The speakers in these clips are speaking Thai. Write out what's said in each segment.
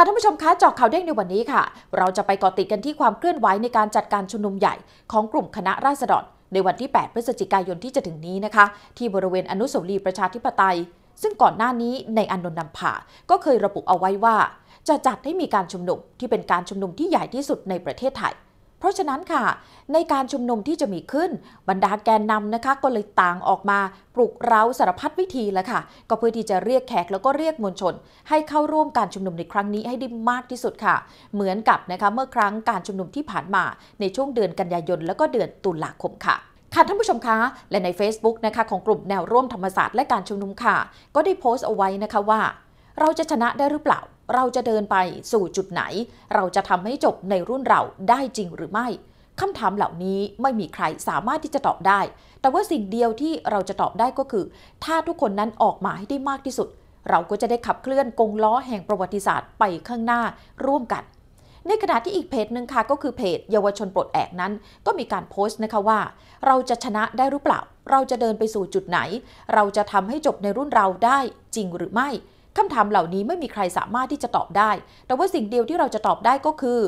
ค่ะท่านผู้ชมคะจอกข่าวเด้งในวันนี้ค่ะ เราจะไปเกาะติดกันที่ความเคลื่อนไหวในการจัดการชุมนุมใหญ่ ของกลุ่มคณะราษฎรในวันที่ 8 พฤศจิกายนที่จะถึงนี้นะคะ ที่บริเวณอนุสาวรีย์ประชาธิปไตยซึ่งก่อนหน้านี้ในอนนท์นำาก็เคยระบุเอาไว้ว่า จะจัดให้มีการชุมนุมที่เป็นการชุมนุมที่ใหญ่ที่สุดในประเทศไทยเพราะฉะนั้นค่ะในการชุมนุมที่จะมีขึ้น บรรดาแกนนำนะคะก็เลยต่างออกมาปลุกเร้าสารพัดวิธีแล้วค่ะ ก็เพื่อที่จะเรียกแขกแล้วก็เรียกมวลชน ให้เข้าร่วมการชุมนุมในครั้งนี้ให้ได้มากที่สุดค่ะ เหมือนกับนะคะเมื่อครั้งการชุมนุมที่ผ่านมาในช่วงเดือนกันยายนแล้วก็เดือนตุลาคมค่ะค่ะท่านผู้ชมคะและใน Facebook นะคะของกลุ่มแนวร่วมธรรมศาสตร์และการชุมนุมค่ะ ก็ได้โพสต์เอาไว้นะคะว่า เราจะชนะได้หรือเปล่าเราจะเดินไปสู่จุดไหน เราจะทำให้จบในรุ่นเราได้จริงหรือไม่คำถามเหล่านี้ไม่มีใครสามารถที่จะตอบได้ แต่ว่าสิ่งเดียวที่เราจะตอบได้ก็คือ ถ้าทุกคนนั้นออกมาให้ได้มากที่สุด เราก็จะได้ขับเคลื่อนกงล้อแห่งประวัติศาสตร์ไปข้างหน้าร่วมกัน ในขณะที่อีกเพจหนึ่งค่ะก็คือเพจเยาวชนปลดแอกนั้น ก็มีการโพสต์นะคะว่า เราจะชนะได้หรือเปล่า เราจะเดินไปสู่จุดไหน เราจะทำให้จบในรุ่นเราได้จริงหรือไม่คำถามเหล่านี้ไม่มีใครสามารถที่จะตอบได้ แต่ว่าสิ่งเดียวที่เราจะตอบได้ก็คือ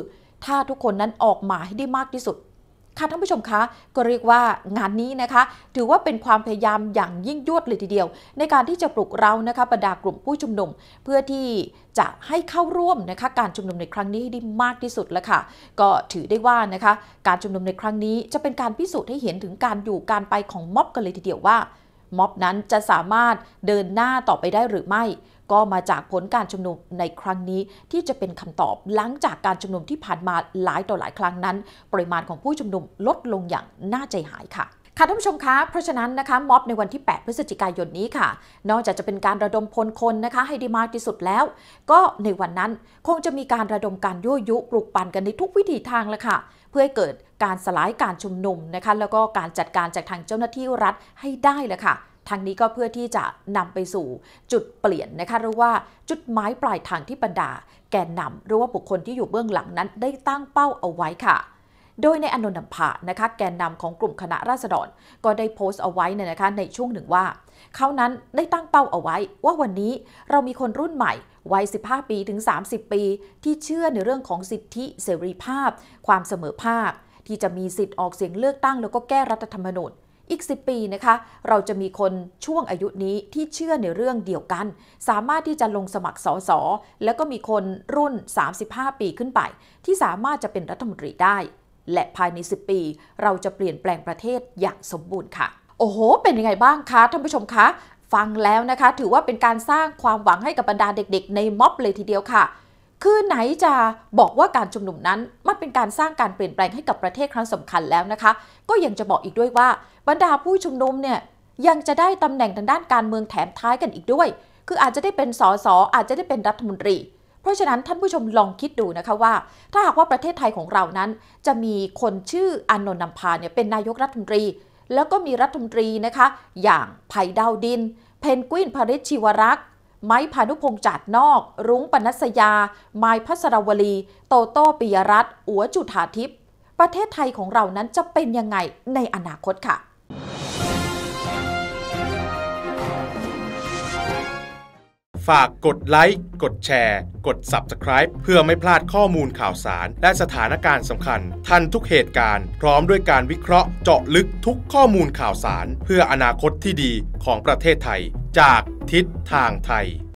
ถ้าทุกคนนั้นออกมาให้ได้มากที่สุด ค่ะท่านผู้ชมคะ ก็เรียกว่างานนี้นะคะ ถือว่าเป็นความพยายามอย่างยิ่งยวดเลยทีเดียว ในการที่จะปลุกเรานะคะบรรดากลุ่มผู้ชุมนุมเพื่อที่จะให้เข้าร่วมนะคะการชุมนุมในครั้งนี้ให้ได้มากที่สุดแล้วค่ะก็ถือได้ว่านะคะ การชุมนุมในครั้งนี้ จะเป็นการพิสูจน์ให้เห็นถึงการอยู่การไปของม็อบกันเลยทีเดียวว่าม็อบนั้นจะสามารถเดินหน้าต่อไปได้หรือไม่ก็มาจากผลการชุมนุมในครั้งนี้ที่จะเป็นคำตอบหลังจากการชุมนุมที่ผ่านมาหลายต่อหลายครั้งนั้น ปริมาณของผู้ชุมนุมลดลงอย่างน่าใจหายค่ะค่ะท่านผู้ชมคะเพราะฉะนั้นนะคะม็อบในวันที่ 8 พฤศจิกายนนี้ค่ะ นอกจากจะเป็นการระดมพลคนนะคะ ให้ได้มากที่สุดแล้ว ก็ในวันนั้นคงจะมีการระดมการยั่วยุปลุกปั่นกันในทุกวิถีทางแล้วค่ะ เพื่อให้เกิดการสลายการชุมนุมนะคะ แล้วก็การจัดการจากทางเจ้าหน้าที่รัฐให้ได้แล้วค่ะทางนี้ก็เพื่อที่จะนำไปสู่จุดเปลี่ยนนะคะหรือว่า จุดหมายปลายทางที่บรรดา แกนนำหรือว่าบุคคลที่อยู่เบื้องหลังนั้นได้ตั้งเป้าเอาไว้ค่ะ โดยในอนนท์นพานะคะแกนนำของกลุ่มคณะราษฎร ก็ได้โพสต์เอาไว้นนะคะ ในช่วงหนึ่งว่าเขานั้นได้ตั้งเป้าเอาไว้ ว่าวันนี้เรามีคนรุ่นใหม่ วัย 15 ปี ถึง 30 ปี ที่เชื่อในเรื่องของสิทธิเสรีภาพ ความเสมอภาคที่จะมีสิทธิ์ออกเสียงเลือกตั้ง แล้วก็แก้รัฐธรรมนูญอีก 10 ปี นะคะ เราจะมีคนช่วงอายุนี้ที่เชื่อในเรื่องเดียวกัน สามารถที่จะลงสมัคร สอสอแล้วก็มีคนรุ่น 35 ปีขึ้นไป ที่สามารถจะเป็นรัฐมนตรีได้ และภายใน 10 ปี เราจะเปลี่ยนแปลงประเทศอย่างสมบูรณ์ค่ะ โอ้โห เป็นยังไง บ้างคะ ท่าน ผู้ชมคะ ฟังแล้วนะคะ ถือว่าเป็นการสร้างความหวังให้กับบรรดาเด็กๆ ในม็อบเลยทีเดียวค่ะคือไหนจะบอกว่าการชุมนุมนั้นมันเป็นการสร้างการเปลี่ยนแปลงให้กับประเทศครั้งสำคัญแล้วนะคะก็ยังจะบอกอีกด้วยว่าบรรดาผู้ชุมนุมเนี่ยยังจะได้ตำแหน่งทางด้านการเมืองแถมท้ายกันอีกด้วย คืออาจจะได้เป็นสสอาจจะได้เป็นรัฐมนตรี เพราะฉะนั้นท่านผู้ชมลองคิดดูนะคะว่า ถ้าหากว่าประเทศไทยของเรานั้น จะมีคนชื่ออนนท์นำพาเนี่ยเป็นนายกรัฐมนตรี แล้วก็มีรัฐมนตรีนะคะ อย่างไผ่ดาวดิน เพนกวินพาริชชีวรักษไม้พานุพงษ์จัดนอก รุ้งปนัสยา ไม้พัสรวลี โตโต้ปิยรัตน์อัวจุธาทิพย์ ประเทศไทยของเรานั้นจะเป็นยังไงในอนาคตค่ะ ฝากกดไลค์ กดแชร์ กด Subscribe เพื่อไม่พลาดข้อมูลข่าวสาร และสถานการณ์สำคัญ ทันทุกเหตุการณ์พร้อมด้วยการวิเคราะห์ เจาะลึกทุกข้อมูลข่าวสาร เพื่ออนาคตที่ดีของประเทศไทยจากทิศทางไทย